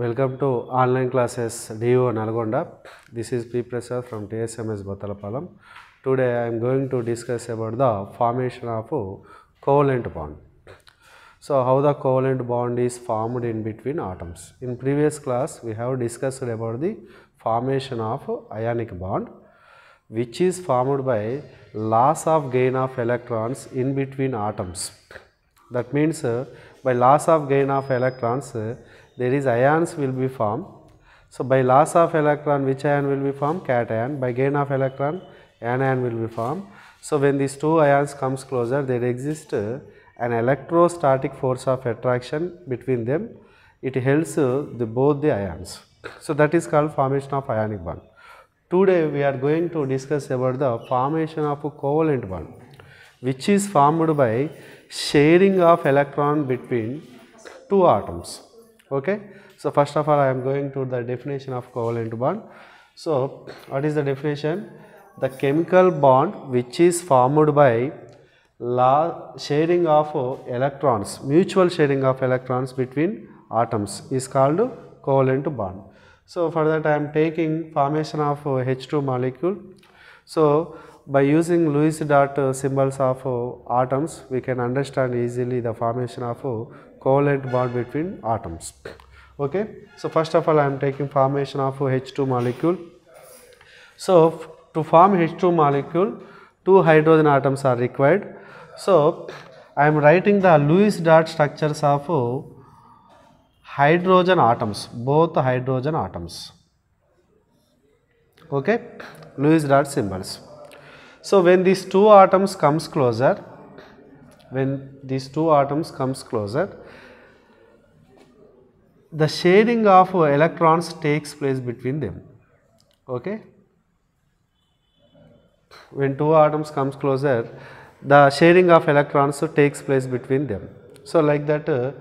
Welcome to online classes DO Nalgonda. This is P. from TSMS Batalapalam. Today I am going to discuss about the formation of covalent bond. So, how the covalent bond is formed in between atoms. In previous class, we have discussed about the formation of ionic bond, which is formed by loss of gain of electrons in between atoms. That means, by loss of gain of electrons, there is ions will be formed. So, by loss of electron which ion will be formed? Cation. By gain of electron anion will be formed. So, when these two ions comes closer there exists uh, an electrostatic force of attraction between them. It helps uh, the both the ions. So, that is called formation of ionic bond. Today we are going to discuss about the formation of a covalent bond which is formed by sharing of electron between two atoms okay. So, first of all I am going to the definition of covalent bond. So, what is the definition? The chemical bond which is formed by sharing of electrons, mutual sharing of electrons between atoms is called covalent bond. So, for that I am taking formation of H2 molecule. So, by using Lewis dot uh, symbols of uh, atoms, we can understand easily the formation of uh, covalent bond between atoms. Okay. So, first of all I am taking formation of H2 molecule. So, to form H2 molecule, two hydrogen atoms are required. So, I am writing the Lewis dot structures of hydrogen atoms, both hydrogen atoms. Okay, Lewis dot symbols. So, when these two atoms comes closer, when these two atoms comes closer, the sharing of electrons takes place between them. Okay? When two atoms comes closer, the sharing of electrons takes place between them. So, like that uh,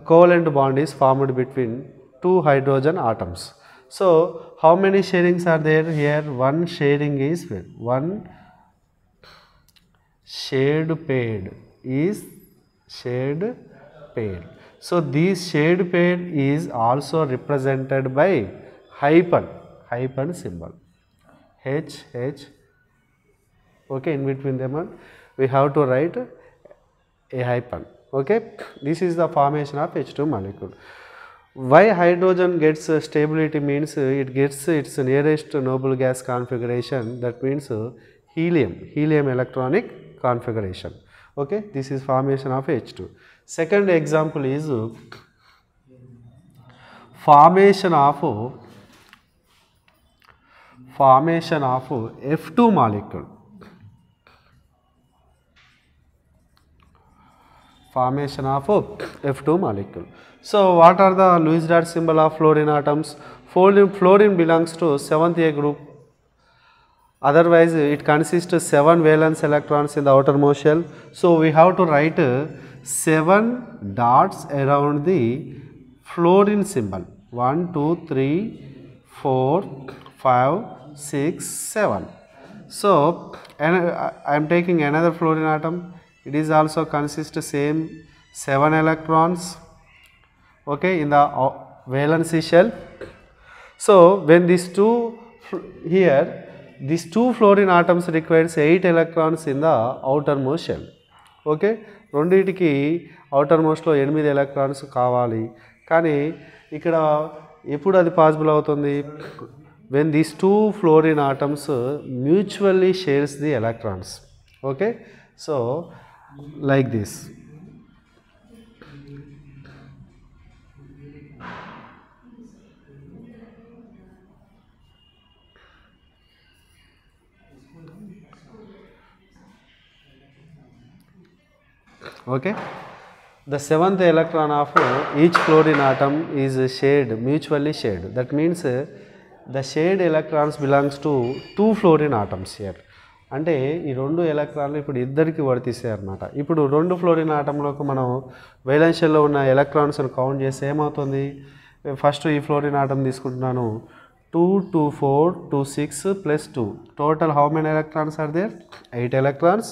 covalent bond is formed between two hydrogen atoms. So, how many sharings are there here? One sharing is one Shared paid is shared paid so this shared paid is also represented by hyphen hyphen symbol h h okay in between them we have to write a hyphen okay this is the formation of h2 molecule why hydrogen gets stability means it gets its nearest noble gas configuration that means helium helium electronic configuration. Okay, this is formation of H2. Second example is formation of formation of F2 molecule. formation of F2 molecule. So, what are the Lewis dot symbol of fluorine atoms? Fluorine, belongs to 7th A group Otherwise, it consists of 7 valence electrons in the outermost shell. So, we have to write 7 dots around the fluorine symbol 1, 2, 3, 4, 5, 6, 7. So, I am taking another fluorine atom. It is also consist same 7 electrons okay, in the uh, valency shell. So, when these two here this two fluorine atoms requires eight electrons in the outer motion okay రెండింటికి outer మోస్ట్లో ఎనిమిది electrons కావాలి కానీ ఇక్కడ ఎప్పుడు అది possible అవుతుంది when these two fluorine atoms mutually shares the electrons okay so like this okay the seventh electron of each chlorine atom is shared mutually shared that means the shared electrons belongs to two fluorine atoms here అంటే ఈ రెండు ఎలక్ట్రాన్లు ఇప్పుడు ఇద్దరికి వర్తిస్తాయి అనమాట ఇప్పుడు రెండు ఫ్లోరిన్ ఆటంలోకి మనం వైలెన్షియల్లో ఉన్న ఎలక్ట్రాన్స్ని కౌంట్ చేస్తే ఏమవుతుంది ఫస్ట్ ఈ ఫ్లోరిన్ ఆటం తీసుకుంటున్నాను two two four two six plus two total how many electrons are there eight electrons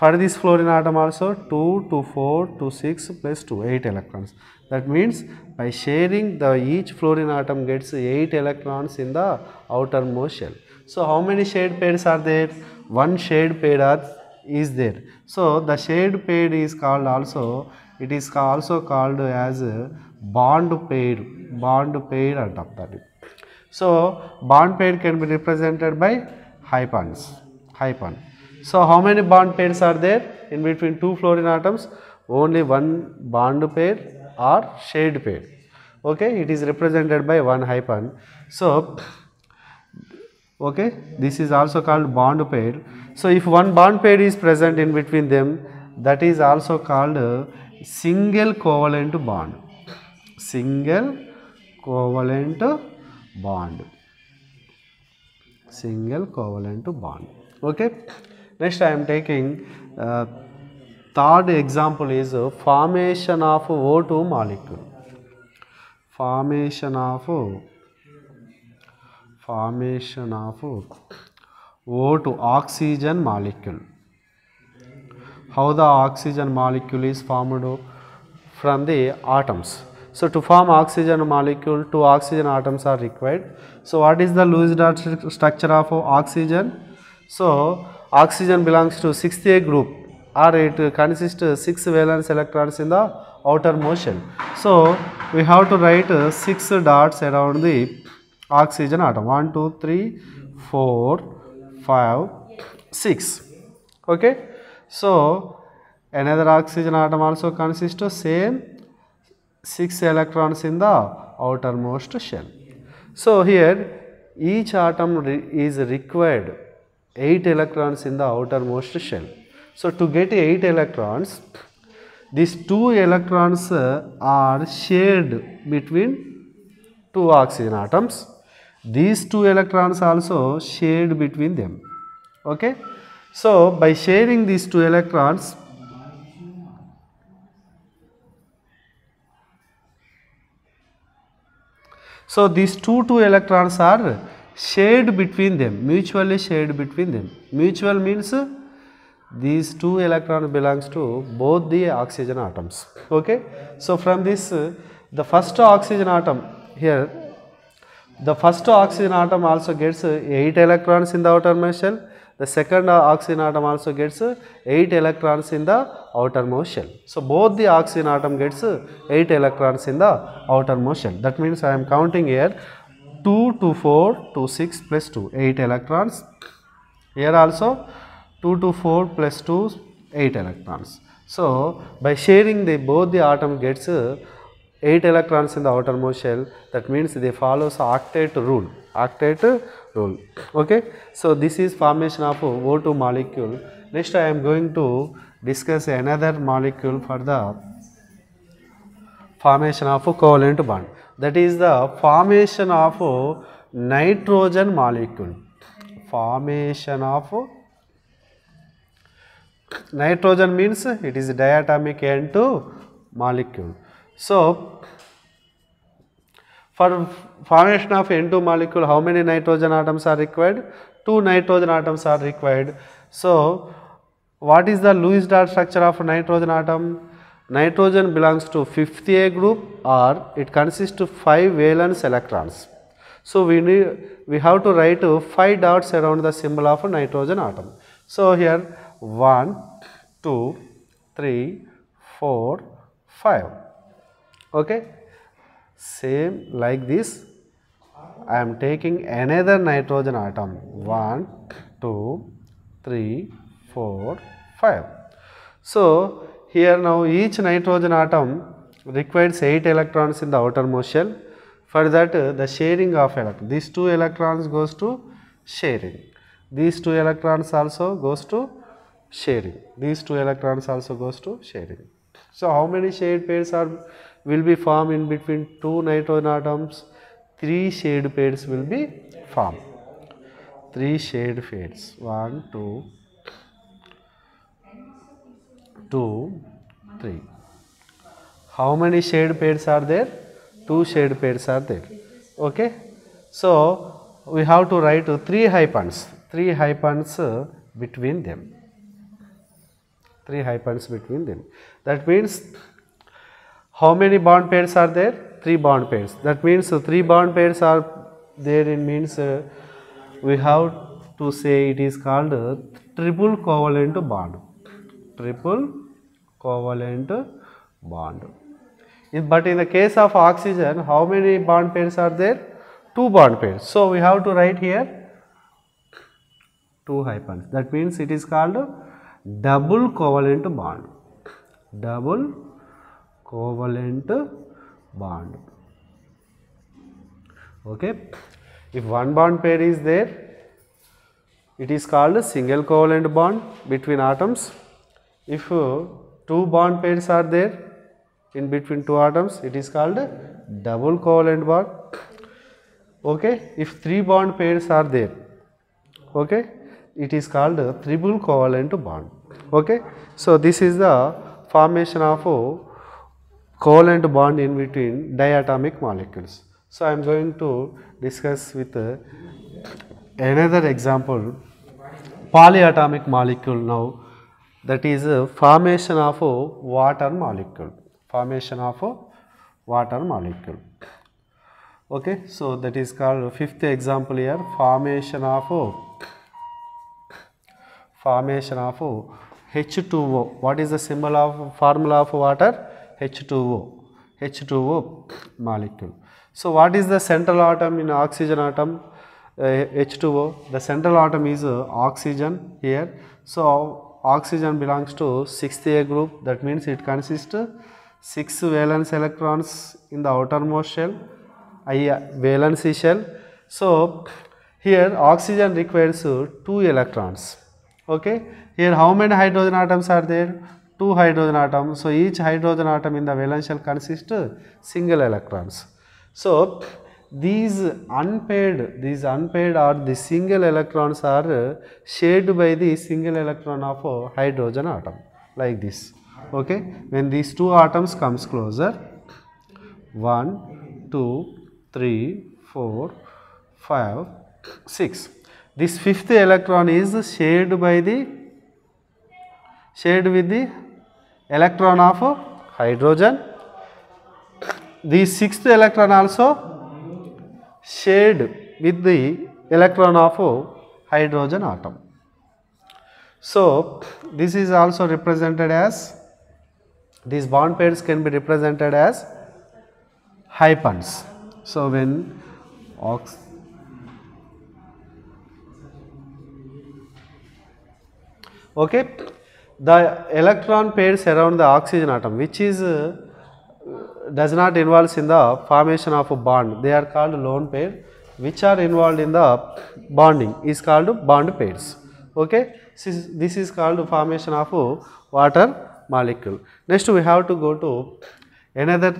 For this fluorine atom also 2, 2, 4, to 6 plus 2, 8 electrons. That means by sharing the each fluorine atom gets 8 electrons in the outermost shell. So how many shared pairs are there? One shared pair is there. So the shared pair is called also, it is also called as bond pair, bond pair and atom. So bond pair can be represented by hypons, hypon. So, how many bond pairs are there in between two fluorine atoms? Only one bond pair or shared pair. Okay, it is represented by one hyphen. So, okay, this is also called bond pair. So, if one bond pair is present in between them, that is also called a single covalent bond. Single covalent bond. Single covalent bond. Okay. Next I am taking uh, third example is formation of O2 molecule. Formation of formation of O2 oxygen molecule. How the oxygen molecule is formed from the atoms. So, to form oxygen molecule, two oxygen atoms are required. So, what is the Lewis dot structure of oxygen? So, Oxygen belongs to 6A group or it consists 6 valence electrons in the outermost shell. So, we have to write 6 dots around the oxygen atom 1, 2, 3, 4, 5, 6. Okay. So, another oxygen atom also consists of same 6 electrons in the outermost shell. So, here each atom is required 8 electrons in the outermost shell. So, to get 8 electrons, these 2 electrons uh, are shared between 2 oxygen atoms. These 2 electrons also shared between them. Okay? So, by sharing these 2 electrons, so these 2 2 electrons are shared between them, mutually shared between them. Mutual means these two electrons belongs to both the oxygen atoms. Okay. So, from this the first oxygen atom here the first oxygen atom also gets 8 electrons in the outermost shell the second oxygen atom also gets 8 electrons in the outermost shell. So, both the oxygen atom gets 8 electrons in the outermost shell that means I am counting here 2 to 4 to 6 plus 2 8 electrons here also 2 to 4 plus 2 8 electrons. So, by sharing the both the atom gets 8 electrons in the outermost shell that means they follows octet rule octet rule okay. So, this is formation of O2 molecule next I am going to discuss another molecule for the formation of a covalent bond that is the formation of nitrogen molecule formation of nitrogen means it is diatomic N2 molecule. So, for formation of N2 molecule how many nitrogen atoms are required? 2 nitrogen atoms are required. So, what is the Lewis dot structure of nitrogen atom? Nitrogen belongs to fifth A group or it consists of 5 valence electrons. So, we need we have to write 5 dots around the symbol of a nitrogen atom. So, here 1, 2, 3, 4, 5. Okay. Same like this I am taking another nitrogen atom 1, 2, 3, 4, 5. So, here now each nitrogen atom requires 8 electrons in the outermost shell. For that the sharing of electrons, these 2 electrons goes to sharing, these 2 electrons also goes to sharing, these 2 electrons also goes to sharing. So, how many shared pairs are will be formed in between 2 nitrogen atoms, 3 shared pairs will be formed, 3 shared pairs, 1, 2, 2, 3. How many shared pairs are there? 2 shared pairs are there. Okay. So, we have to write 3 hyphens, 3 hyphens between them, 3 hyphens between them. That means how many bond pairs are there? 3 bond pairs. That means 3 bond pairs are there It means we have to say it is called triple covalent bond, triple covalent bond. In, but in the case of oxygen, how many bond pairs are there? 2 bond pairs. So, we have to write here 2 hypens. That means it is called double covalent bond, double covalent bond. Okay. If one bond pair is there, it is called a single covalent bond between atoms. If two bond pairs are there in between two atoms it is called double covalent bond okay if three bond pairs are there okay it is called triple covalent bond okay so this is the formation of a covalent bond in between diatomic molecules so i am going to discuss with uh, another example polyatomic molecule now that is uh, formation of a water molecule, formation of a water molecule. Okay, so that is called fifth example here formation of a formation of a H2O. What is the symbol of formula of water? H2O, H2O molecule. So what is the central atom in oxygen atom? Uh, H2O. The central atom is uh, oxygen here. So oxygen belongs to 6th A group that means it consists 6 valence electrons in the outermost shell I valence shell. So, here oxygen requires 2 electrons okay. Here how many hydrogen atoms are there? 2 hydrogen atoms. So, each hydrogen atom in the valence shell consists single electrons. So, these unpaired these unpaired or the single electrons are shared by the single electron of hydrogen atom like this okay when these two atoms comes closer 1 2 3 4 5 6 this fifth electron is shared by the shared with the electron of hydrogen the sixth electron also shared with the electron of hydrogen atom. So, this is also represented as these bond pairs can be represented as hyphens. So, when ox okay the electron pairs around the oxygen atom which is uh, does not involves in the formation of a bond they are called lone pair which are involved in the bonding is called bond pairs okay this is called formation of a water molecule next we have to go to another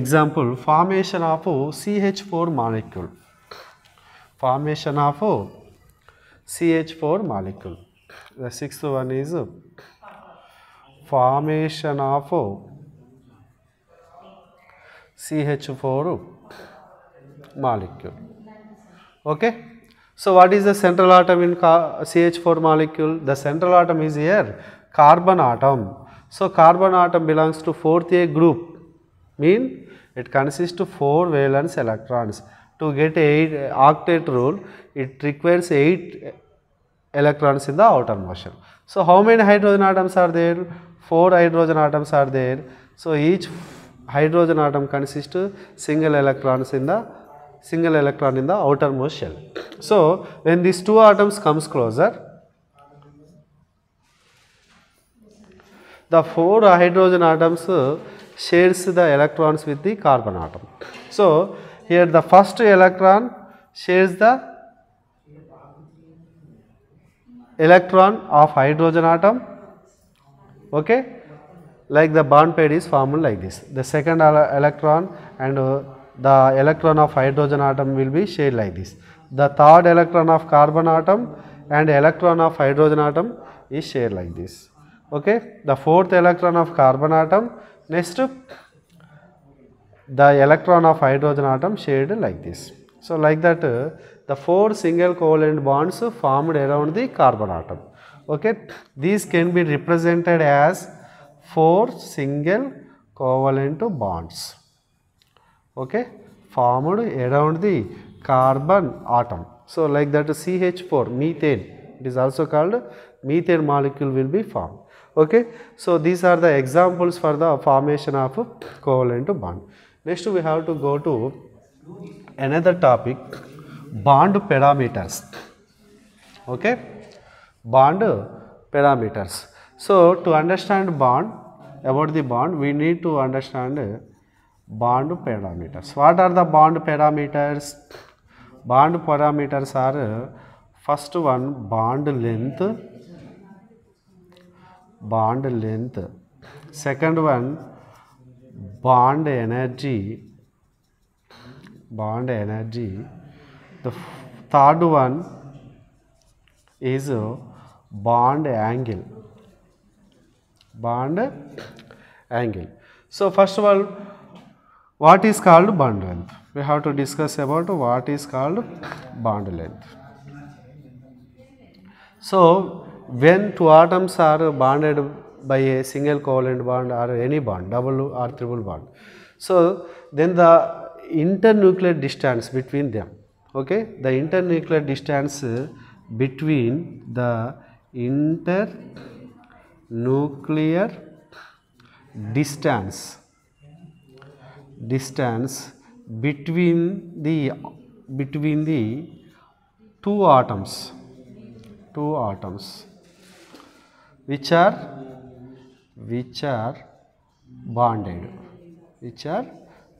example formation of a ch4 molecule formation of a ch4 molecule the sixth one is formation of CH4 molecule. Okay. So what is the central atom in CH4 molecule? The central atom is here carbon atom. So carbon atom belongs to fourth A group mean it consists of 4 valence electrons. To get 8 octet rule it requires 8 electrons in the outermost motion. So how many hydrogen atoms are there? 4 hydrogen atoms are there. So each hydrogen atom consists single electrons in the single electron in the outermost shell. So, when these two atoms comes closer, the four hydrogen atoms shares the electrons with the carbon atom. So, here the first electron shares the electron of hydrogen atom okay like the bond pair is formed like this. The second electron and uh, the electron of hydrogen atom will be shared like this. The third electron of carbon atom and electron of hydrogen atom is shared like this. Okay. The fourth electron of carbon atom next the electron of hydrogen atom shared like this. So, like that uh, the four single covalent bonds formed around the carbon atom. Okay. These can be represented as four single covalent bonds okay, formed around the carbon atom. So, like that CH4 methane it is also called methane molecule will be formed. Okay. So, these are the examples for the formation of covalent bond. Next we have to go to another topic bond parameters. Okay. Bond parameters. So, to understand bond, about the bond, we need to understand bond parameters. What are the bond parameters? Bond parameters are first one bond length, bond length, second one bond energy, bond energy, the third one is bond angle bond angle. So, first of all what is called bond length? We have to discuss about what is called bond length. So, when two atoms are bonded by a single covalent bond or any bond, double or triple bond. So, then the internuclear distance between them, okay, the internuclear distance between the inter nuclear distance distance between the between the two atoms two atoms which are which are bonded which are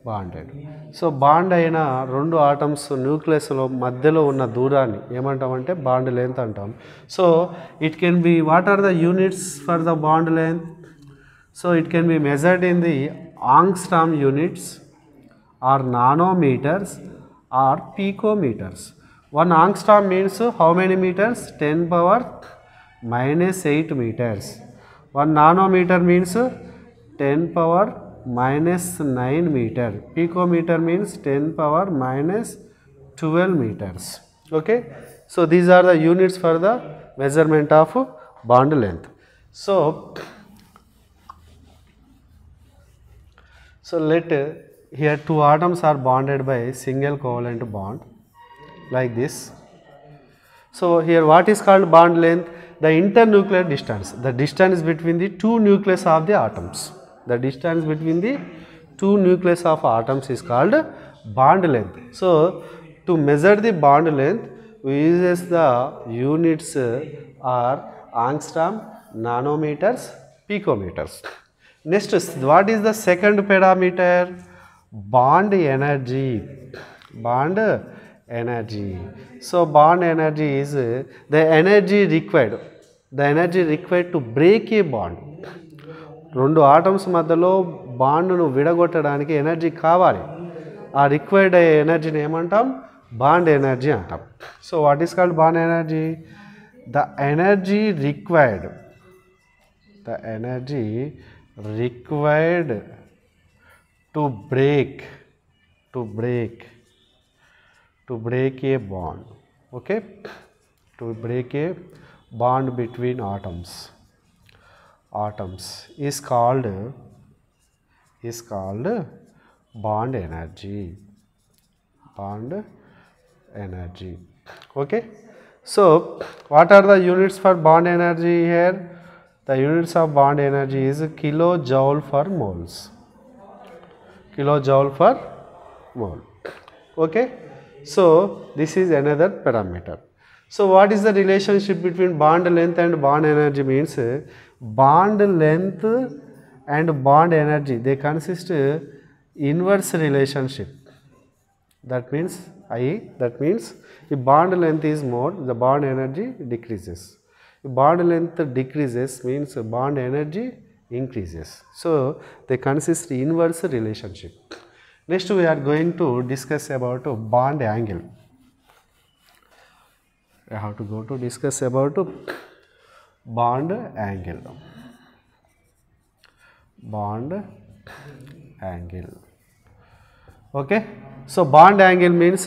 bonded so bond అయిన రెండు ఆటమ్స్ న్యూక్లియస్లో మధ్యలో ఉన్న దూరాన్ని ఏమంటామంటే bond length అంటాం so it can be what are the units for the bond length so it can be measured in the angstrom units or nanometers or picometers one angstrom means how many meters ten power minus eight meters one nanometer means ten power minus 9 meter picometer means 10 power minus 12 meters okay so these are the units for the measurement of bond length so so let uh, here two atoms are bonded by a single covalent bond like this so here what is called bond length the internuclear distance the distance between the two nucleus of the atoms the distance between the two nucleus of atoms is called bond length. So, to measure the bond length we use the units uh, are angstrom, nanometers, picometers. Next what is the second parameter? Bond energy. Bond energy. So, bond energy is uh, the energy required, the energy required to break a bond రెండు ఆటమ్స్ మధ్యలో బాండ్ను విడగొట్టడానికి energy కావాలి ఆ required అయ్యే ఎనర్జీని ఏమంటాం బాండ్ ఎనర్జీ అంటాం so what is called bond energy the energy required the energy required to break to break to break a bond okay to break a bond between atoms atoms is called is called bond energy bond energy okay so what are the units for bond energy here the units of bond energy is kilojoule for moles kilojoule per mole okay so this is another parameter so what is the relationship between bond length and bond energy means bond length and bond energy they consist inverse relationship that means i.e. that means if bond length is more the bond energy decreases if bond length decreases means bond energy increases so they consist inverse relationship next we are going to discuss about bond angle I have to go to discuss about bond angle bond angle okay so bond angle means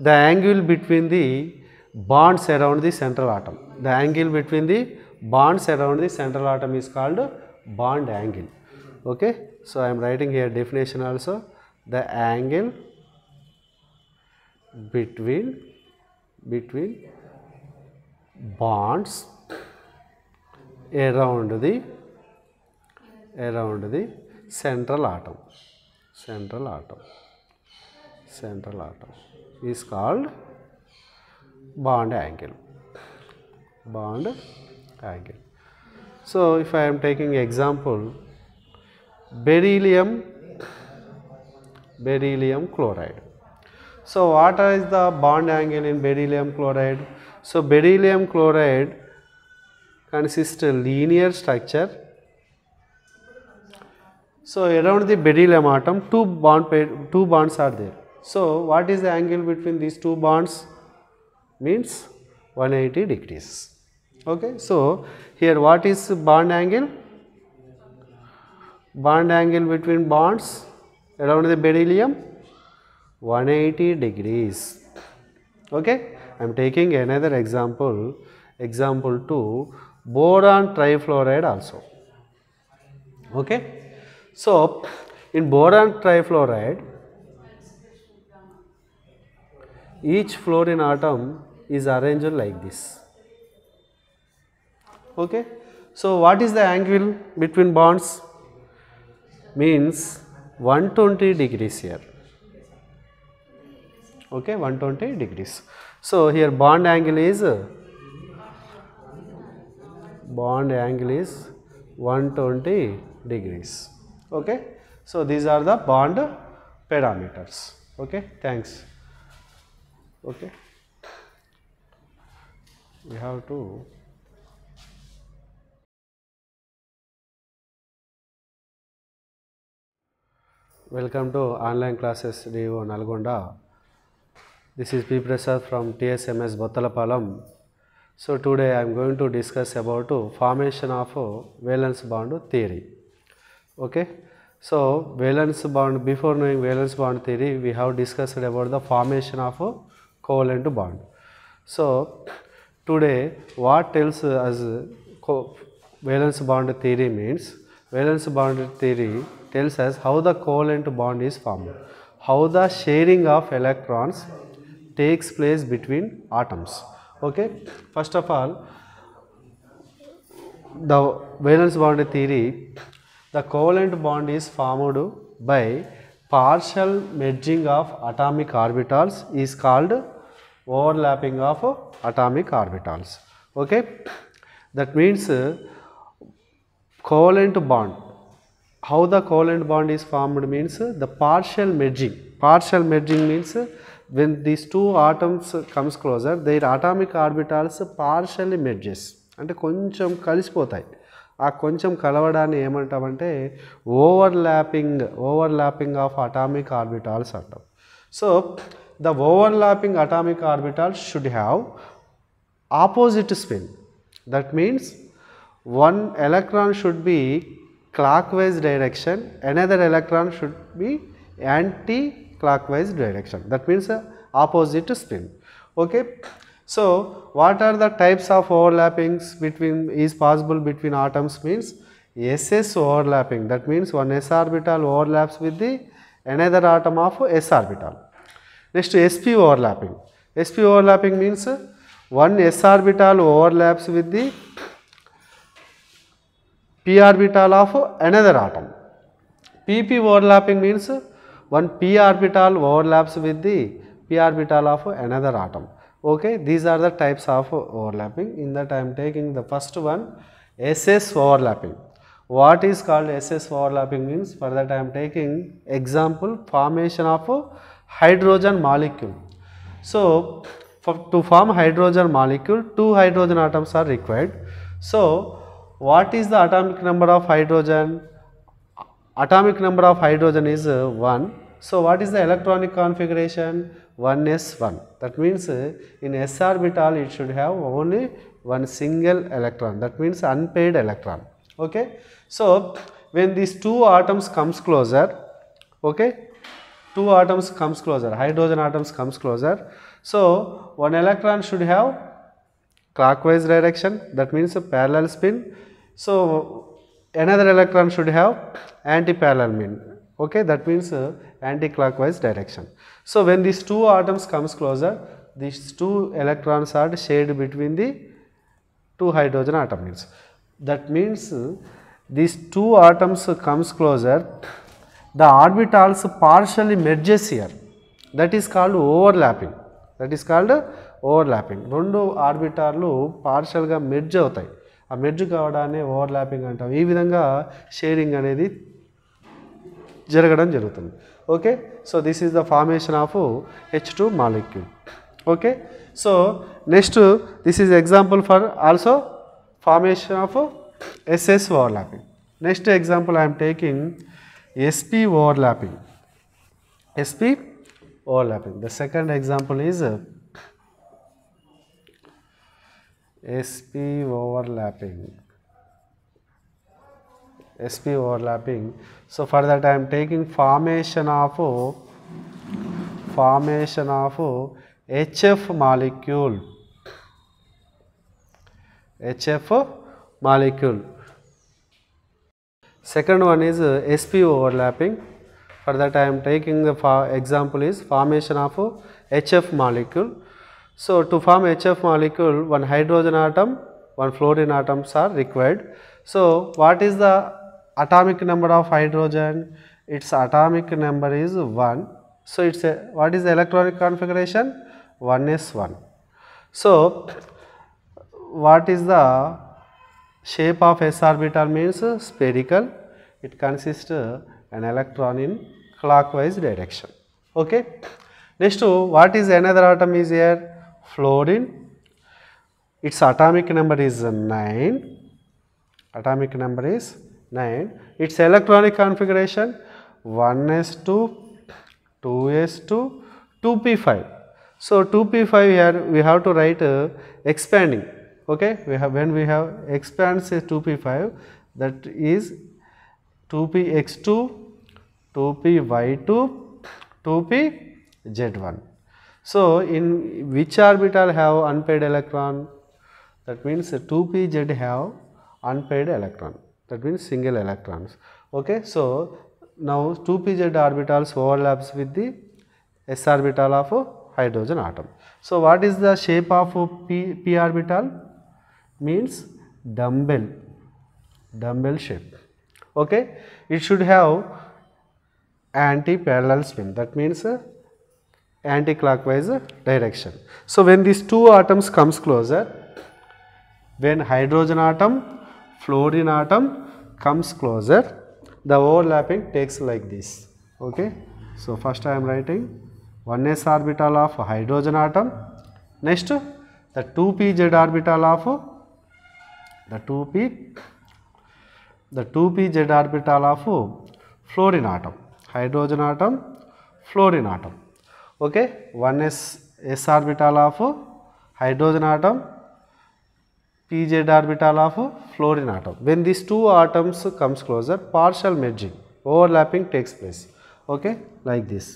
the angle between the bonds around the central atom the angle between the bonds around the central atom is called bond angle okay so i am writing here definition also the angle between between bonds around the around the central atom central atom central atom is called bond angle bond angle so if i am taking example beryllium beryllium chloride so what is the bond angle in beryllium chloride so beryllium chloride consists a linear structure. So, around the beryllium atom two bond two bonds are there. So, what is the angle between these two bonds means 180 degrees. Okay. So, here what is bond angle? Bond angle between bonds around the beryllium 180 degrees. Okay. I am taking another example, example 2 boron trifluoride also. Okay. So, in boron trifluoride, each fluorine atom is arranged like this. Okay. So, what is the angle between bonds? Means 120 degrees here, okay, 120 degrees. So, here bond angle is bond angle is 120 degrees. Okay. So, these are the bond parameters. Okay. Thanks. Okay. We have to Welcome to online classes DO Nalgonda. This is P. Prasad from TSMS Bottalapalam. So, today I am going to discuss about formation of valence bond theory. Okay. So, valence bond before knowing valence bond theory we have discussed about the formation of a covalent bond. So, today what tells us valence bond theory means valence bond theory tells us how the covalent bond is formed, how the sharing of electrons takes place between atoms okay first of all the valence bond theory the covalent bond is formed by partial merging of atomic orbitals is called overlapping of atomic orbitals okay that means covalent bond how the covalent bond is formed means the partial merging partial merging means when these two atoms comes closer, their atomic orbitals partially merges. And a koncham kalispotai. A koncham kalavadani emantavante overlapping, overlapping of atomic orbitals. So, the overlapping atomic orbitals should have opposite spin. That means, one electron should be clockwise direction, another electron should be anti clockwise direction that means uh, opposite spin. Okay. So, what are the types of overlappings between is possible between atoms means SS overlapping that means one s orbital overlaps with the another atom of s orbital. Next to sp overlapping. sp overlapping means one s orbital overlaps with the p orbital of another atom. pp overlapping means one p orbital overlaps with the p orbital of another atom. Okay, these are the types of overlapping. In that I am taking the first one SS overlapping. What is called SS overlapping means for that I am taking example formation of hydrogen molecule. So, for, to form hydrogen molecule two hydrogen atoms are required. So, what is the atomic number of hydrogen? Atomic number of hydrogen is uh, 1 so, what is the electronic configuration? 1s1 that means in s orbital it should have only one single electron that means unpaired electron. Okay. So, when these two atoms comes closer, okay, two atoms comes closer, hydrogen atoms comes closer. So, one electron should have clockwise direction that means a parallel spin. So, another electron should have anti-parallel mean okay that means uh, anti-clockwise direction. So, when these two atoms comes closer these two electrons are shared between the two hydrogen atoms. That means uh, these two atoms comes closer the orbitals partially merges here that is called overlapping that is called overlapping. Overlapping రెండు ఆర్బిటార్లు పార్షల్గా మెడ్జ్ అవుతాయి ఆ మెడ్జ్ overlapping overlapping అంటాం ఈ sharing sharing అనేది जरग्न जो okay so this the formation of H two molecule okay so next this example for also formation of S S overlapping next example I'm taking SP overlapping SP overlapping the second example is SP overlapping SP overlapping So for that I am taking formation of formation of HF molecule. HF molecule. Second one is sp overlapping. For that I am taking the example is formation of HF molecule. So to form HF molecule, one hydrogen atom, one fluorine atoms are required. So what is the atomic number of hydrogen, its atomic number is 1. So, it is a what is the electronic configuration? 1s1. So, what is the shape of s orbital means spherical, it consists an electron in clockwise direction. Okay. Next to what is another atom is here? Fluorine, its atomic number is 9, atomic number is Nine. its electronic configuration 1s2, 2s2, 2p5. So, 2p5 here we have to write uh, expanding okay we have when we have expands say 2p5 that is 2px2, 2py2, 2pz1. So, in which orbital have unpaired electron that means 2pz have unpaired electron that means single electrons. Okay, so now 2pz orbitals overlaps with the s orbital of a hydrogen atom. So what is the shape of a p, p orbital? Means dumbbell, dumbbell shape. Okay, it should have anti-parallel spin that means anti-clockwise direction. So when these two atoms comes closer, when hydrogen atom fluorine atom comes closer the overlapping takes like this okay so first i am writing 1s orbital of hydrogen atom next the 2pz orbital of the 2p the 2pz orbital of fluorine atom hydrogen atom fluorine atom okay 1s s orbital of hydrogen atom pz orbital of fluorine atom. When these two atoms comes closer, partial merging, overlapping takes place, okay, like this.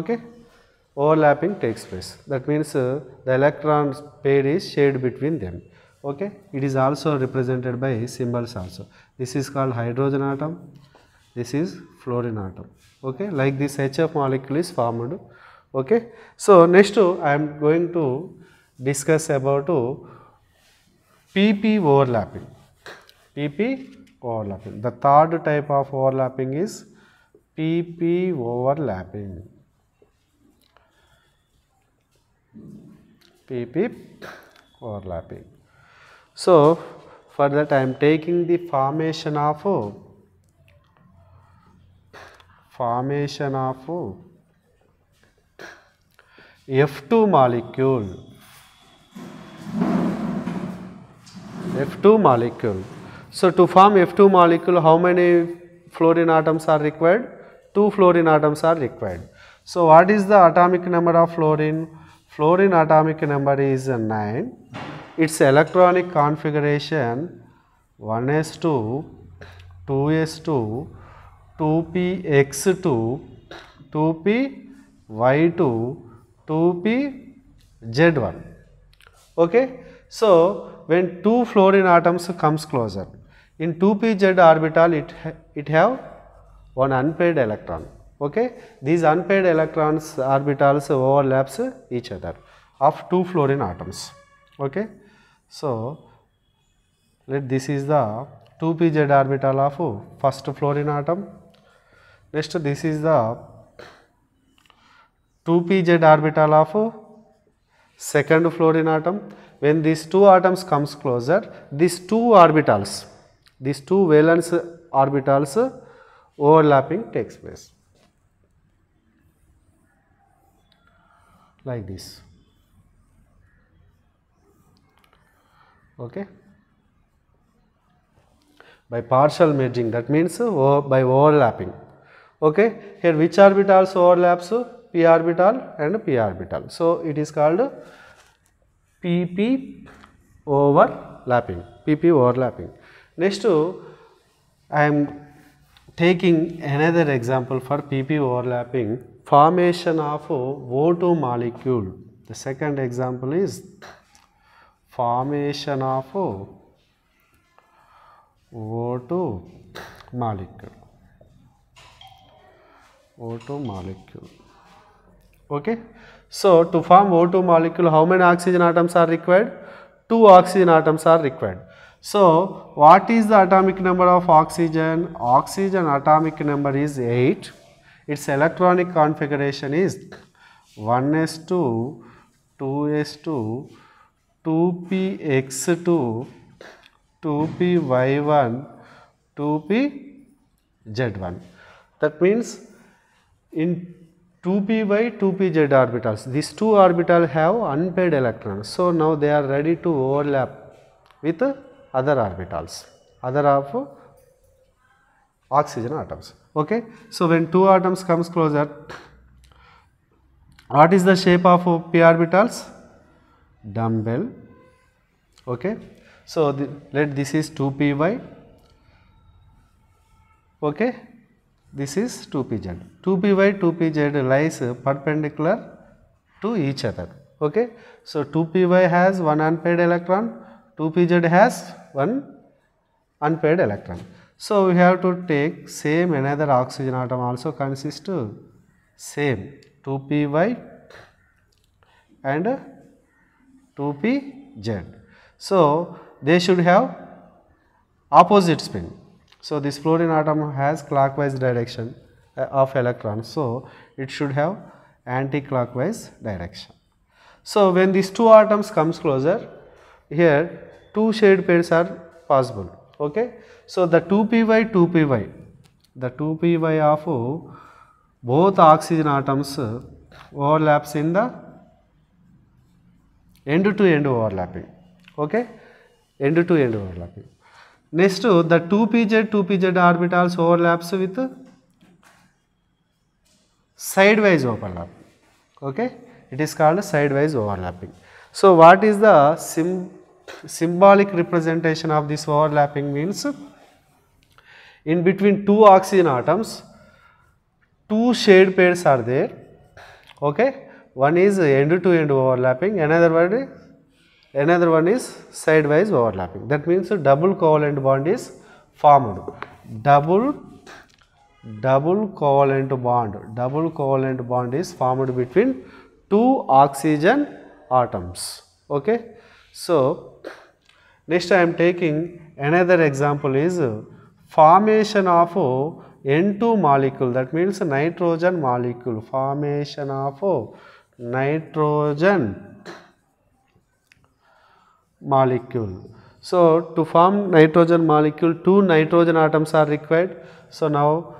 Okay, overlapping takes place. That means uh, the electron pair is shared between them. Okay, it is also represented by symbols also. This is called hydrogen atom. This is fluorine atom okay like this HF molecule is formed okay. So next I am going to discuss about PP overlapping PP overlapping the third type of overlapping is PP overlapping PP overlapping. So for that I am taking the formation of formation of F2 molecule. F2 molecule. So, to form F2 molecule how many fluorine atoms are required? 2 fluorine atoms are required. So, what is the atomic number of fluorine? Fluorine atomic number is 9. Its electronic configuration 1s2, 2s2, two P X two two P Y two two P Z one okay so way two fluorine atoms comes closer in two P Z orbital it it have one unpaired electron okay these unpaired orbital over overlaps each other of two fluorine atoms okay so let the two the 2pz orbital of first fluorine atom Next, this is the 2pz orbital of second fluorine atom. When these two atoms comes closer, these two orbitals, these two valence orbitals overlapping takes place like this. Okay. By partial merging that means by overlapping okay here which orbitals overlaps p orbital and p orbital so it is called pp overlapping pp overlapping next to i am taking another example for pp overlapping formation of o2 molecule the second example is formation of O2 molecule. O2 molecule. Okay. So, to form O2 molecule, how many oxygen atoms are required? Two oxygen atoms are required. So, what is the atomic number of oxygen? Oxygen atomic number is eight. Its electronic configuration is 1s2, 2s2, 2px2, 2py1, 2pz1. That means in 2p by 2pz orbitals. These two orbitals have unpaired electrons. So, now they are ready to overlap with other orbitals, other of oxygen atoms. Okay. So, when two atoms comes closer, what is the shape of p orbitals? Dumbbell. Okay. So, the, let this is 2py. Okay. This is 2pz. 2py, 2pz lies perpendicular to each other. Okay. So, 2py has one unpaired electron, 2pz has one unpaired electron. So, we have to take same another oxygen atom also consists to same 2py and 2pz. So, they should have opposite spin so, this fluorine atom has clockwise direction uh, of electrons. So, it should have anti-clockwise direction. So, when these two atoms comes closer, here two shade pairs are possible. Okay. So, the 2py, 2py, the 2py of o, both oxygen atoms uh, overlaps in the end to end overlapping. Okay. End to end overlapping. Next to the 2pz, 2pz orbitals overlaps with sideways overlap. Okay? It is called sideways overlapping. So, what is the sim symbolic representation of this overlapping means? In between two oxygen atoms, two shared pairs are there. Okay? One is end to end overlapping, another one is Another one is sidewise overlapping. That means a double covalent bond is formed. Double double covalent bond double covalent bond is formed between two oxygen atoms okay so next i am taking another example is formation of n2 molecule that means nitrogen molecule formation of nitrogen molecule. So, to form nitrogen molecule, two nitrogen atoms are required. So, now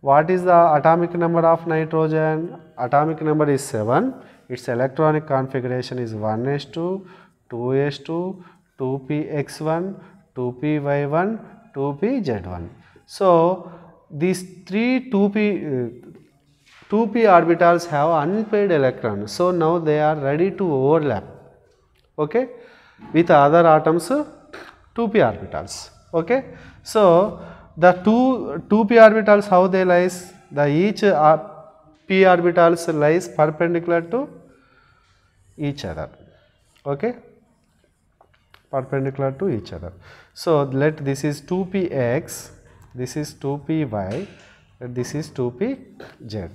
what is the atomic number of nitrogen? Atomic number is 7. Its electronic configuration is 1s2, 2s2, 2px1, 2py1, 2pz1. So, these three 2p, 2p orbitals have unpaired electrons. So, now they are ready to overlap. Okay? with other atoms 2p orbitals. Okay. So, the two 2p orbitals how they lies the each p orbitals lies perpendicular to each other. Okay perpendicular to each other. So, let this is 2px, this is 2py and this is 2pz.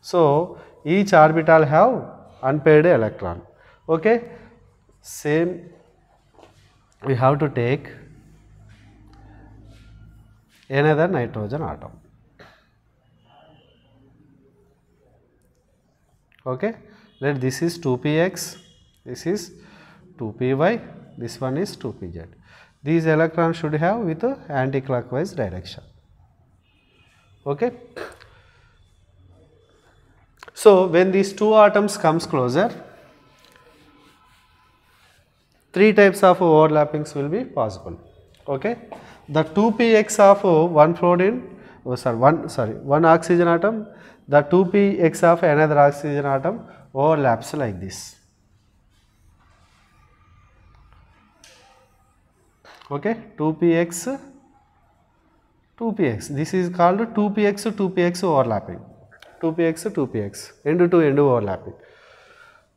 So, each orbital have unpaired electron. Okay. Same we have to take another nitrogen atom. Okay. Let this is 2px, this is 2py, this one is 2pz. These electrons should have with a clockwise direction. Okay. So, when these two atoms comes closer, three types of overlappings will be possible. Okay. The 2px of one fluorine oh, sorry, one sorry one oxygen atom, the 2px of another oxygen atom overlaps like this. Okay, 2px 2px this is called 2px 2px overlapping 2px 2px end to end overlapping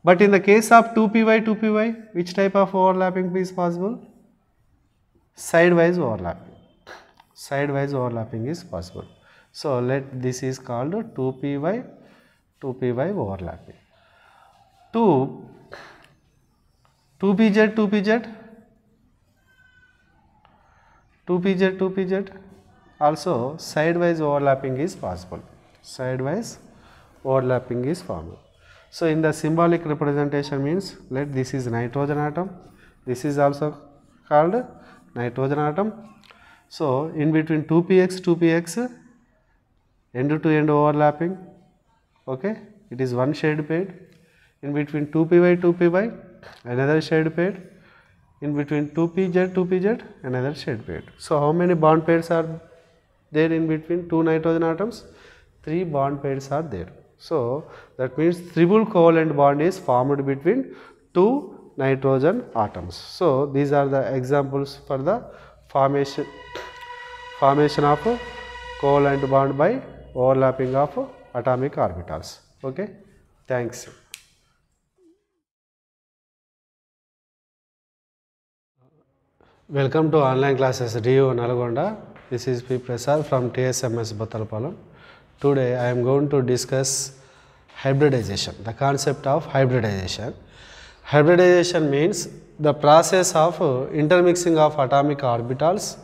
but in the case of 2py, 2py, which type of overlapping is possible? Sidewise overlapping. Sidewise overlapping is possible. So, let this is called 2py, 2py overlapping. 2, 2pz, 2pz, 2pz, 2pz also sidewise overlapping is possible. Sidewise overlapping is formed. So, in the symbolic representation means let this is nitrogen atom, this is also called nitrogen atom. So, in between 2px, 2px end to end overlapping, okay, it is one shade paired. In between 2py, 2py another shade paired. In between 2pz, 2pz another shade paired. So, how many bond pairs are there in between two nitrogen atoms? Three bond pairs are there. So, that means triple covalent bond is formed between two nitrogen atoms. So, these are the examples for the formation, formation of covalent bond by overlapping of atomic orbitals. Okay? Thanks. Welcome to online classes DU Nalgonda. This is P. Prasad from TSMS Batalpalam. Today I am going to discuss hybridization, the concept of hybridization. Hybridization means the process of uh, intermixing of atomic orbitals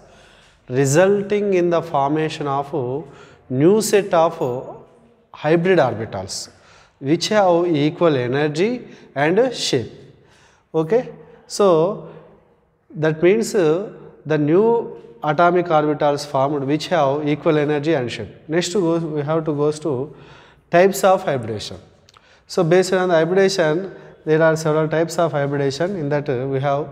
resulting in the formation of a uh, new set of uh, hybrid orbitals which have equal energy and shape. Okay? So, that means the new atomic orbitals formed which have equal energy and shape. Next to go, we have to go to types of hybridization. So based on the hybridization, there are several types of hybridization. in that we have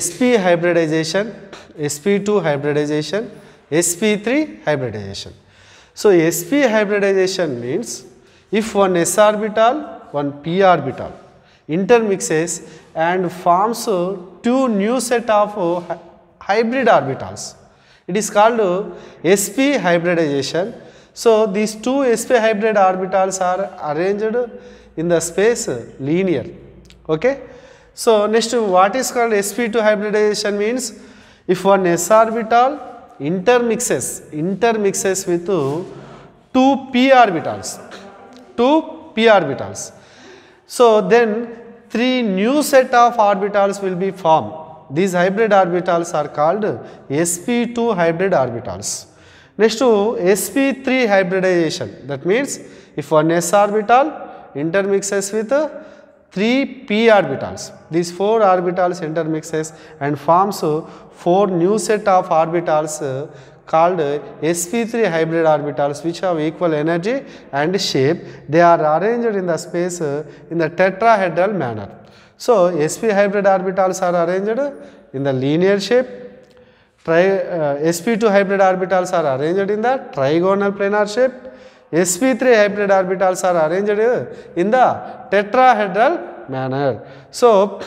sp hybridization sp2 hybridization sp3 hybridization so sp hybridization means if one s orbital one p orbital intermixes and forms two new set of uh, hybrid orbitals it is called sp hybridization. So, these two sp hybrid orbitals are arranged in the space linear. Okay? So, next what is called sp2 hybridization means if one s orbital intermixes, intermixes with two p orbitals, two p orbitals. So, then three new set of orbitals will be formed these hybrid orbitals are called sp2 hybrid orbitals. Next to sp3 hybridization that means if one s orbital intermixes with 3 p orbitals. These 4 orbitals intermixes and forms 4 new set of orbitals uh, called sp3 hybrid orbitals which have equal energy and shape. They are arranged in the space uh, in the tetrahedral manner. So, sp hybrid orbitals are arranged in the linear shape, Tri uh, sp2 hybrid orbitals are arranged in the trigonal planar shape, sp3 hybrid orbitals are arranged in the tetrahedral manner. So,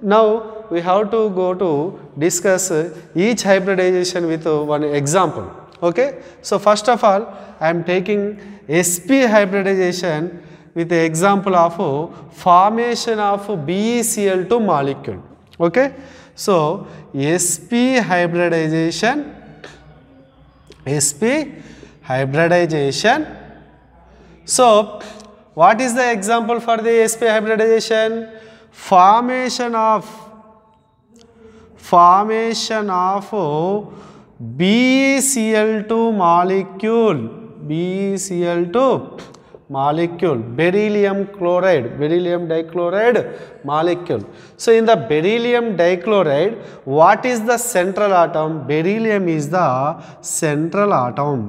now we have to go to discuss each hybridization with one example. Okay? So, first of all I am taking sp hybridization with the example of formation of BeCl2 molecule. Okay? So, sp hybridization, sp hybridization. So, what is the example for the sp hybridization? Formation of formation of BeCl2 molecule, BeCl2 molecule beryllium chloride beryllium dichloride molecule so in the beryllium dichloride what is the central atom beryllium is the central atom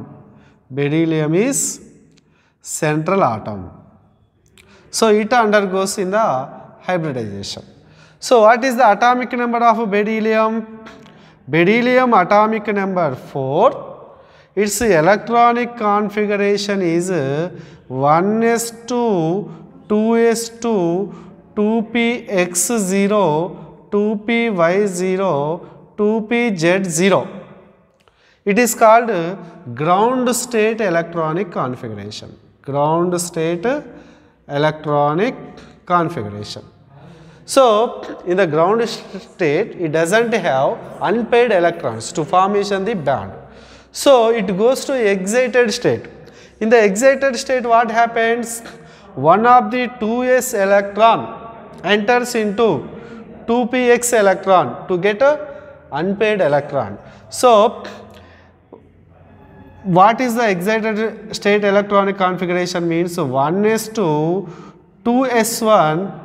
beryllium is central atom so it undergoes in the hybridization so what is the atomic number of beryllium beryllium atomic number 4 its electronic configuration is 1s2, 2s2, 2px0, 2py0, 2pz0. It is called ground state electronic configuration. Ground state electronic configuration. So, in the ground state, it does not have unpaired electrons to formation the band. So, it goes to excited state. In the excited state what happens? One of the 2s electron enters into 2px electron to get a unpaired electron. So, what is the excited state electronic configuration means? So, 1s2, 2s1,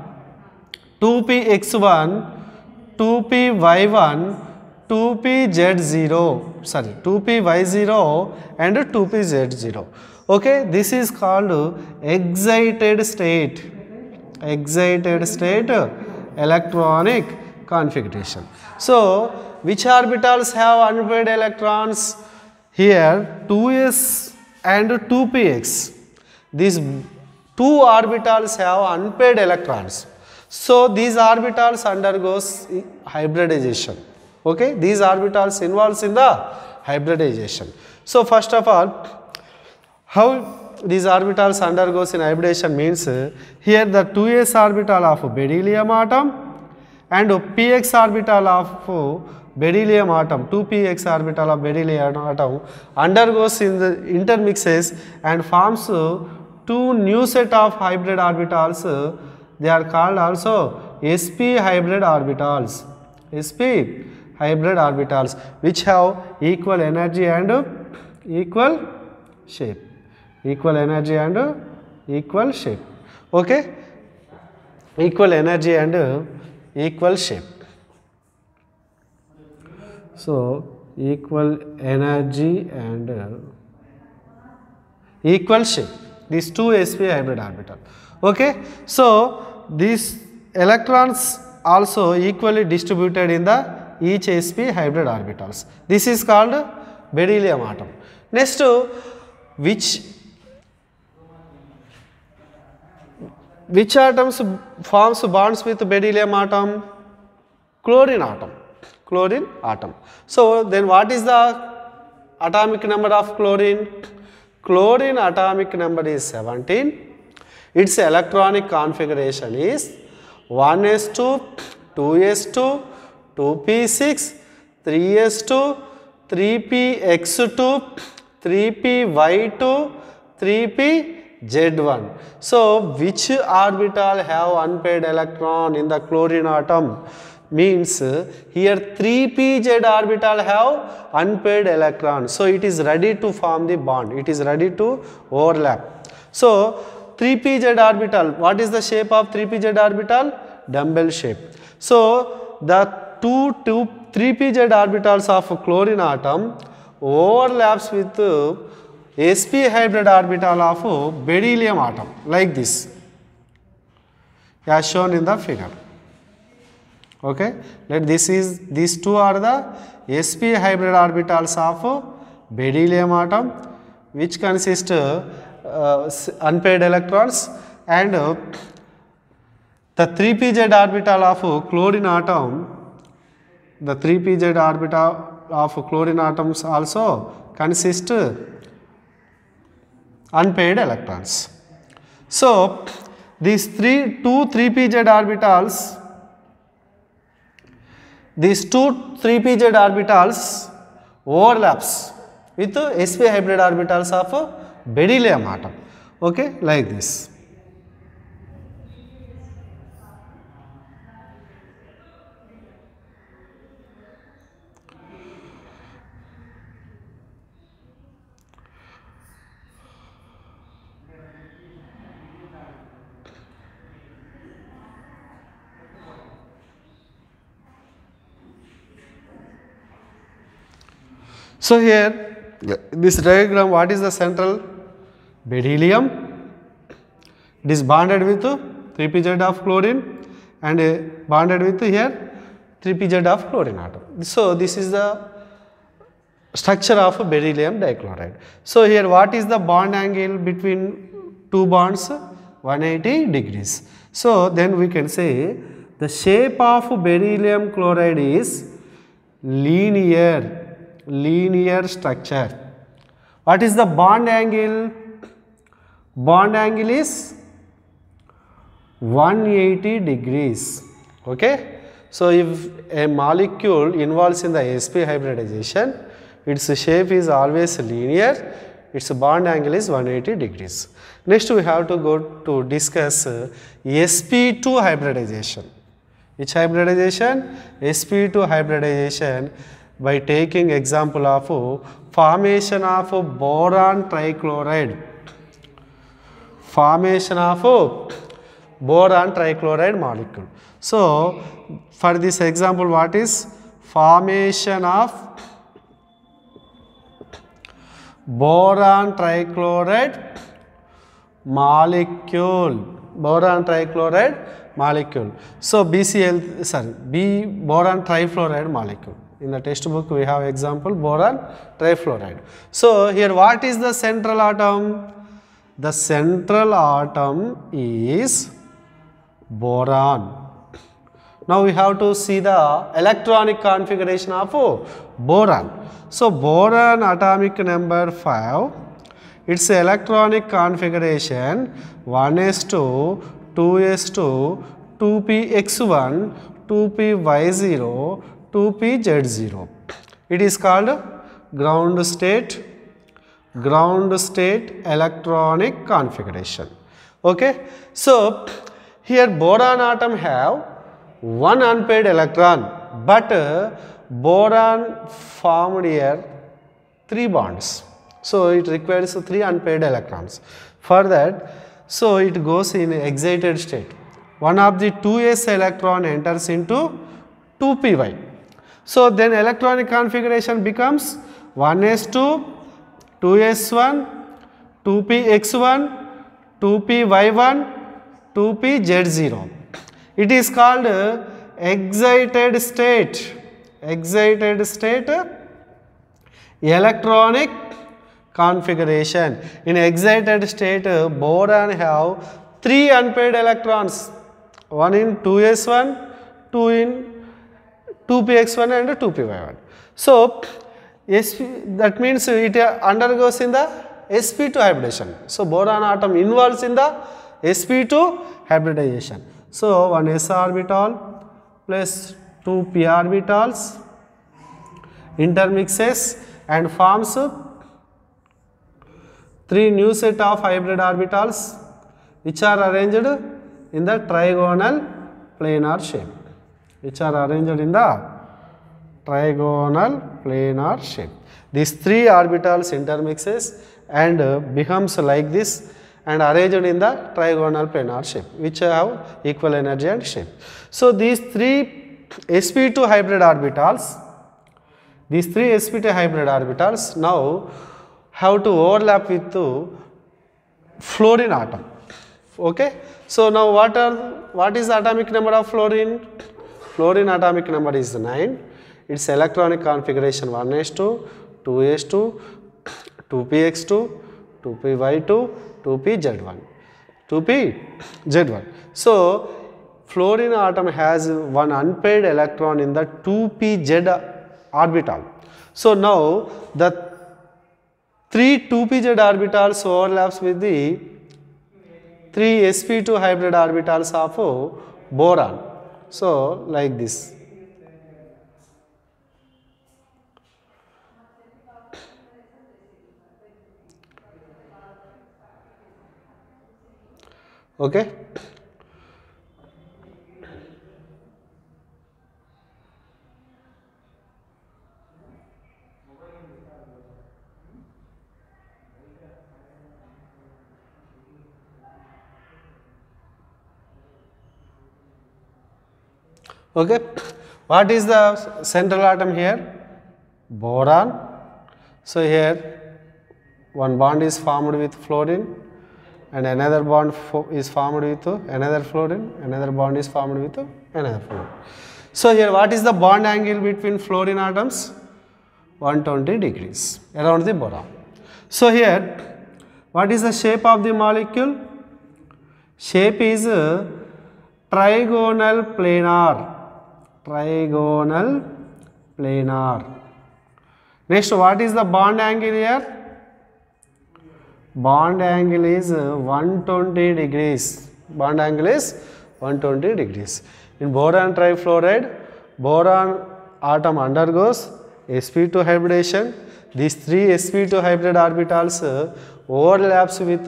2px1, 2py1, 2pz0 sorry 2py0 and 2pz0 okay this is called excited state excited state electronic configuration so which orbitals have unpaired electrons here 2s and 2px these two orbitals have unpaired electrons so these orbitals undergoes hybridization Okay, these orbitals involves in the hybridization. So first of all, how these orbitals undergoes in hybridization means uh, here the 2s orbital of beryllium atom and px orbital of uh, beryllium atom 2px orbital of beryllium atom undergoes in the intermixes and forms uh, two new set of hybrid orbitals they are called also sp hybrid orbitals sp hybrid orbitals which have equal energy and equal shape equal energy and equal shape okay equal energy and equal shape so equal energy and equal shape these two sp hybrid orbital okay so these electrons also equally distributed in the each sp hybrid orbitals. This is called beryllium atom. Next, which which atoms forms bonds with beryllium atom? Chlorine atom. Chlorine atom. So then what is the atomic number of chlorine? Chlorine atomic number is 17. Its electronic configuration is 1s2, 2s2, 2p6, 3s2, 3px2, 3py2, 3pz1. So, which orbital have unpaired electron in the chlorine atom? Means here 3pz orbital have unpaired electron. So, it is ready to form the bond. It is ready to overlap. So, 3pz orbital, what is the shape of 3pz orbital? Dumbbell shape. So, the two to three p z orbitals of chlorine atom overlaps with sp hybrid orbital of beryllium atom like this as shown in the figure. Okay. Let this is these two are the sp hybrid orbitals of beryllium atom which consist of uh, unpaired electrons and uh, the 3pz orbital of chlorine atom the 3pz orbit of chlorine atoms also consist unpaired electrons. So, these three, two 3pz orbitals, these two 3pz orbitals overlaps with sp hybrid orbitals of beryllium atom, okay, like this. So, here this diagram what is the central beryllium it is bonded with 3pz of chlorine and uh, bonded with here 3pz of chlorine atom. So, this is the structure of beryllium dichloride. So, here what is the bond angle between two bonds 180 degrees. So, then we can say the shape of beryllium chloride is linear linear structure. What is the bond angle? Bond angle is 180 degrees. Okay. So, if a molecule involves in the sp hybridization, its shape is always linear, its bond angle is 180 degrees. Next, we have to go to discuss uh, sp2 hybridization. Which hybridization? sp2 hybridization by taking example of formation of boron trichloride. Formation of boron trichloride molecule. So, for this example what is formation of boron trichloride molecule boron trichloride molecule so bcl sorry b boron trifluoride molecule in the textbook we have example boron trifluoride. So, here what is the central atom? The central atom is boron. Now, we have to see the electronic configuration of boron. So, boron atomic number 5, its electronic configuration 1s2, 2s2, 2px1, 2py0, 2pz0. It is called ground state ground state electronic configuration. Okay. So, here boron atom have one unpaired electron, but uh, boron formed here three bonds. So, it requires uh, three unpaired electrons. For that, so it goes in excited state. One of the 2s electron enters into 2py so then electronic configuration becomes 1s2, 2s1, 2px1, 2py1, 2pz0. It is called excited state, excited state electronic configuration. In excited state, boron have 3 unpaired electrons, 1 in 2s1, 2 in 2px1 and 2py1. So, sp that means it undergoes in the sp2 hybridization. So, boron atom involves in the sp2 hybridization. So, one s orbital plus 2 p orbitals intermixes and forms 3 new set of hybrid orbitals which are arranged in the trigonal planar shape which are arranged in the trigonal planar shape. These three orbitals intermixes and becomes like this and arranged in the trigonal planar shape which have equal energy and shape. So, these three sp2 hybrid orbitals, these three sp2 hybrid orbitals now have to overlap with the fluorine atom. Okay? So, now what are what is the atomic number of fluorine? Fluorine atomic number is 9. Its electronic configuration 1s2, 2s2, 2px2, 2py2, 2pz1, 2pz1. So, fluorine atom has one unpaired electron in the 2pz orbital. So, now the three 2pz orbitals overlaps with the three sp2 hybrid orbitals of boron. So, like this. Okay. Okay. What is the central atom here? Boron. So, here one bond is formed with fluorine and another bond is formed with another fluorine, another bond is formed with another fluorine. So, here what is the bond angle between fluorine atoms? 120 degrees around the boron. So, here what is the shape of the molecule? Shape is trigonal planar trigonal planar. Next, what is the bond angle here? Bond angle is 120 degrees. Bond angle is 120 degrees. In boron trifluoride, boron atom undergoes sp2 hybridization. These three sp2 hybrid orbitals overlaps with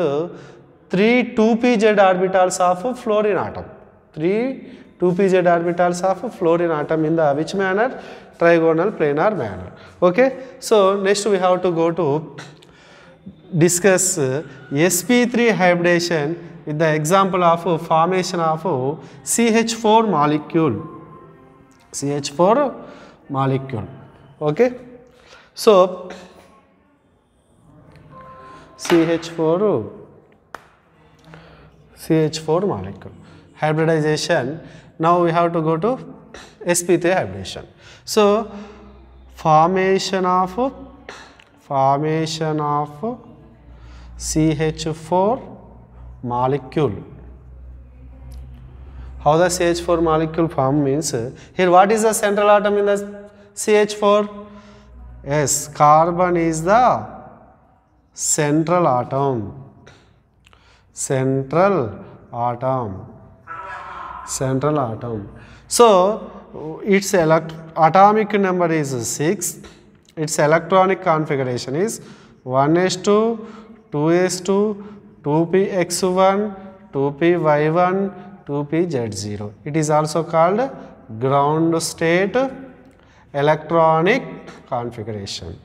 three 2pz orbitals of fluorine atom. Three two P Z orbital of fluorine atom in which manner trigonal planar manner okay so next we have to go to discuss SP three hybridisation with the of formation of C H four molecule C H four molecule okay so C H four C H four molecule hybridisation Now we have to go to sp3 hybridization. So formation of formation of CH4 molecule. How the CH4 molecule form means here what is the central atom in the CH4? Yes, carbon is the central atom. Central atom central atom. So, its atomic number is 6, its electronic configuration is 1s2, 2s2, 2px1, 2py1, 2pz0. It is also called ground state electronic configuration.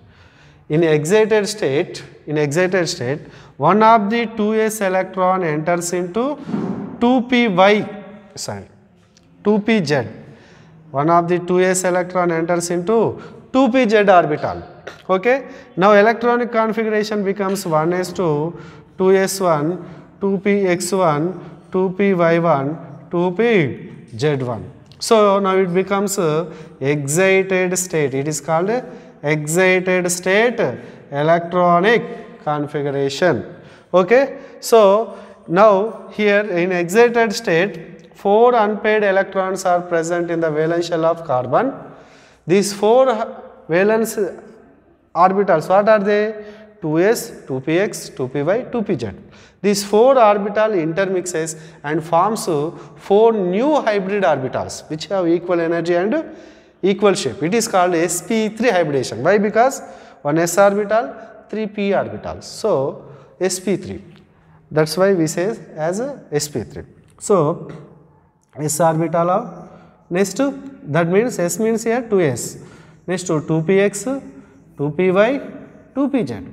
In excited state, in excited state, one of the 2s electron enters into 2py sorry 2pz one of the 2s electron enters into 2pz orbital okay now electronic configuration becomes 1s2 2s1 2px1 2py1 2pz1 so now it becomes excited state it is called excited state electronic configuration okay so now here in excited state 4 unpaired electrons are present in the valence shell of carbon. These 4 valence orbitals, what are they? 2s, 2px, 2py, 2pz. These 4 orbital intermixes and forms 4 new hybrid orbitals which have equal energy and equal shape. It is called sp3 hybridization. Why? Because one s orbital, 3 p orbitals. So, sp3 that is why we say as sp3. So, s orbital of next that means s means here 2s next to 2px 2py 2pz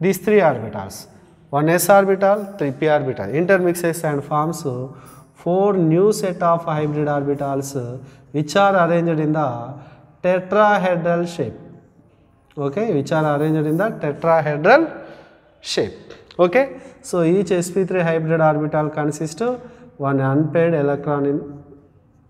these three orbitals one s orbital 3p orbital intermixes and forms four new set of hybrid orbitals which are arranged in the tetrahedral shape okay which are arranged in the tetrahedral shape okay so each sp3 hybrid orbital consists of one unpaired electron in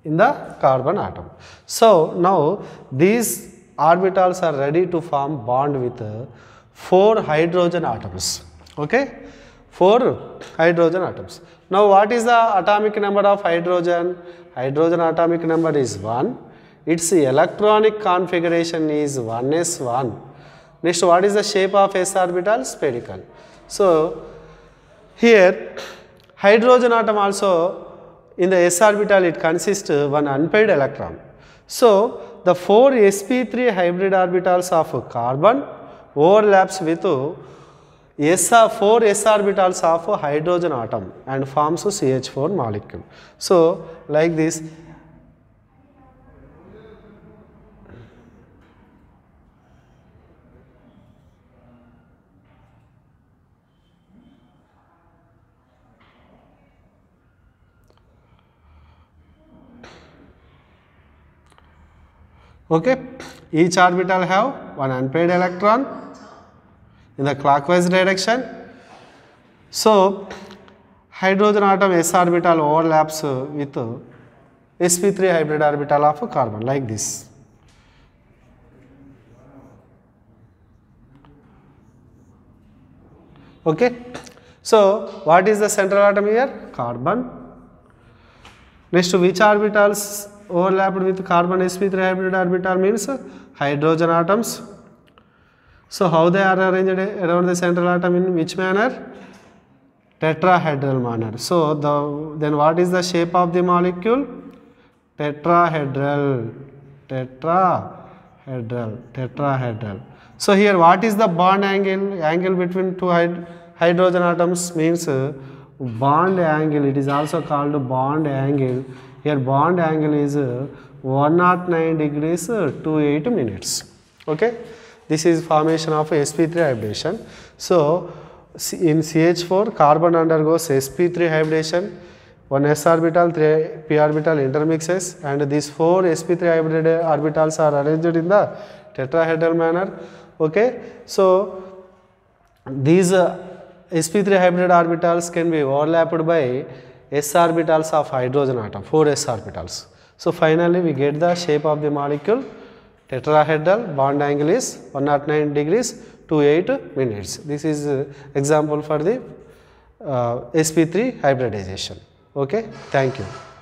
in the carbon atom. So, now these orbitals are ready to form bond with uh, 4 hydrogen atoms, okay, 4 hydrogen atoms. Now, what is the atomic number of hydrogen? Hydrogen atomic number is 1, its electronic configuration is 1s1. Next, what is the shape of s orbital? Spherical. So, here hydrogen atom also in the s orbital it consists one unpaired electron. So, the 4 sp3 hybrid orbitals of carbon overlaps with S 4 s orbitals of hydrogen atom and forms CH4 molecule. So, like this okay each orbital have one unpaired electron in the clockwise direction so hydrogen atom s orbital overlaps with sp3 hybrid orbital of carbon like this okay so what is the central atom here carbon next to which orbitals overlapped with carbon sp3 hybrid orbital means hydrogen atoms so how they are arranged around the central atom in which manner tetrahedral manner so the then what is the shape of the molecule tetrahedral tetrahedral tetrahedral so here what is the bond angle angle between two hyd hydrogen atoms means uh, bond angle it is also called bond angle here bond angle is uh, 109 degrees uh, 28 minutes. Okay. This is formation of sp3 hybridation. So, in CH4 carbon undergoes sp3 hybridation, one s orbital, three p orbital intermixes and these four sp3 hybrid orbitals are arranged in the tetrahedral manner. Okay. So, these uh, sp3 hybrid orbitals can be overlapped by s orbitals of hydrogen atom, 4 s orbitals. So, finally, we get the shape of the molecule tetrahedral bond angle is 109 degrees to 8 minutes. This is uh, example for the uh, sp3 hybridization. Okay, thank you.